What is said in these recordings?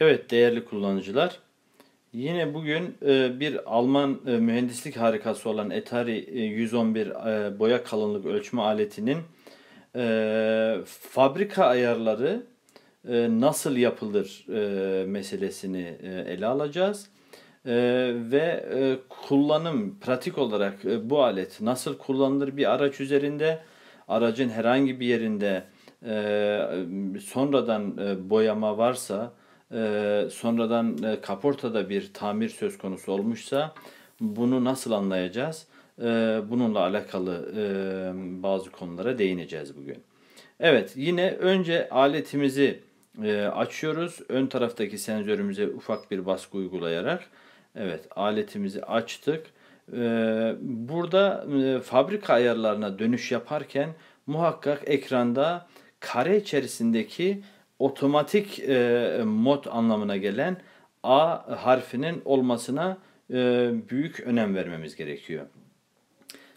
Evet değerli kullanıcılar. Yine bugün e, bir Alman e, mühendislik harikası olan Etari 111 e, boya kalınlık ölçme aletinin fabrika ayarları nasıl yapılır meselesini ele alacağız. Ve kullanım pratik olarak bu alet nasıl kullanılır bir araç üzerinde aracın herhangi bir yerinde sonradan boyama varsa e, sonradan e, kaportada bir tamir söz konusu olmuşsa bunu nasıl anlayacağız? E, bununla alakalı e, bazı konulara değineceğiz bugün. Evet yine önce aletimizi açıyoruz. Ön taraftaki sensörümüze ufak bir baskı uygulayarak. Evet aletimizi açtık. burada fabrika ayarlarına dönüş yaparken muhakkak ekranda kare içerisindeki otomatik e, mod anlamına gelen A harfinin olmasına e, büyük önem vermemiz gerekiyor.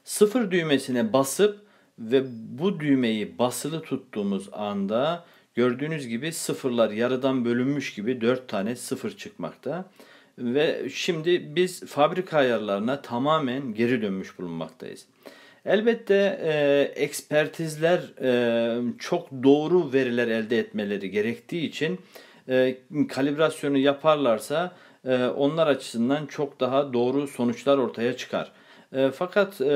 Sıfır düğmesine basıp ve bu düğmeyi basılı tuttuğumuz anda gördüğünüz gibi sıfırlar yarıdan bölünmüş gibi 4 tane sıfır çıkmakta. Ve şimdi biz fabrika ayarlarına tamamen geri dönmüş bulunmaktayız. Elbette e, ekspertizler e, çok doğru veriler elde etmeleri gerektiği için e, kalibrasyonu yaparlarsa e, onlar açısından çok daha doğru sonuçlar ortaya çıkar. E, fakat e,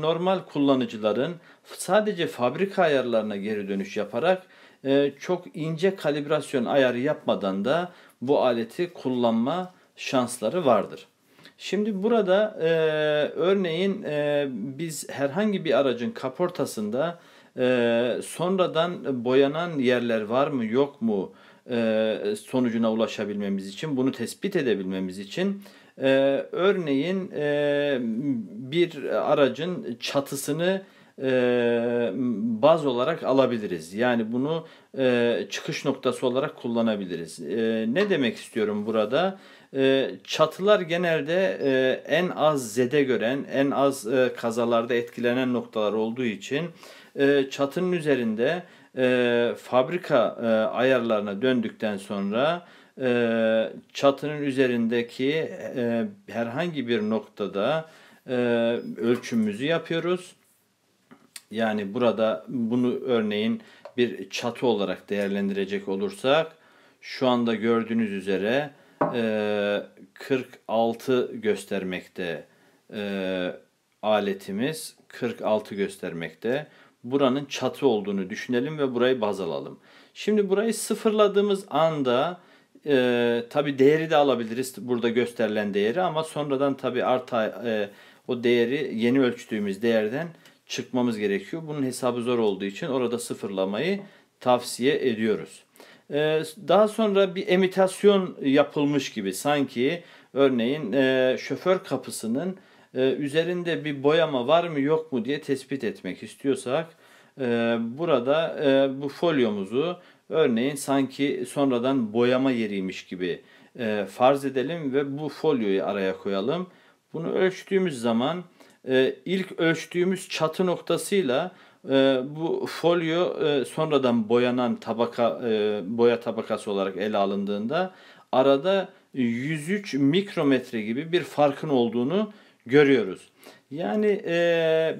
normal kullanıcıların sadece fabrika ayarlarına geri dönüş yaparak e, çok ince kalibrasyon ayarı yapmadan da bu aleti kullanma şansları vardır. Şimdi burada e, örneğin e, biz herhangi bir aracın kaportasında e, sonradan boyanan yerler var mı yok mu e, sonucuna ulaşabilmemiz için bunu tespit edebilmemiz için e, örneğin e, bir aracın çatısını e, baz olarak alabiliriz. Yani bunu e, çıkış noktası olarak kullanabiliriz. E, ne demek istiyorum burada? E, çatılar genelde e, en az zede gören, en az e, kazalarda etkilenen noktalar olduğu için e, çatının üzerinde e, fabrika e, ayarlarına döndükten sonra e, çatının üzerindeki e, herhangi bir noktada e, ölçümümüzü yapıyoruz yani burada bunu örneğin bir çatı olarak değerlendirecek olursak şu anda gördüğünüz üzere e, 46 göstermekte e, aletimiz 46 göstermekte. Buranın çatı olduğunu düşünelim ve burayı baz alalım. Şimdi burayı sıfırladığımız anda e, tabi değeri de alabiliriz burada gösterilen değeri ama sonradan tabi arta e, o değeri yeni ölçtüğümüz değerden çıkmamız gerekiyor. Bunun hesabı zor olduğu için orada sıfırlamayı tavsiye ediyoruz. Ee, daha sonra bir emitasyon yapılmış gibi sanki örneğin e, şoför kapısının e, üzerinde bir boyama var mı yok mu diye tespit etmek istiyorsak e, burada bu folyomuzu örneğin sanki sonradan boyama yeriymiş gibi e, farz edelim ve bu folyoyu araya koyalım. Bunu ölçtüğümüz zaman ee, ilk ölçtüğümüz çatı noktasıyla e, bu folyo e, sonradan boyanan tabaka e, boya tabakası olarak ele alındığında arada 103 mikrometre gibi bir farkın olduğunu görüyoruz. Yani e,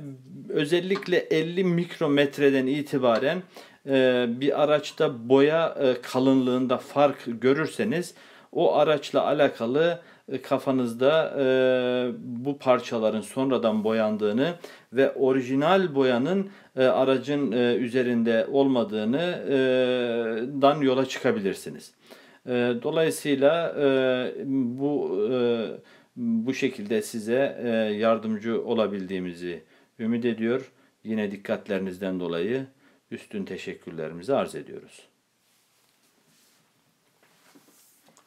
özellikle 50 mikrometreden itibaren e, bir araçta boya e, kalınlığında fark görürseniz o araçla alakalı e, kafanızda e, bu parçaların sonradan boyandığını ve orijinal boyanın e, aracın e, üzerinde olmadığını e, dan yola çıkabilirsiniz. E, dolayısıyla e, bu e, bu şekilde size e, yardımcı olabildiğimizi ümit ediyor. Yine dikkatlerinizden dolayı üstün teşekkürlerimizi arz ediyoruz.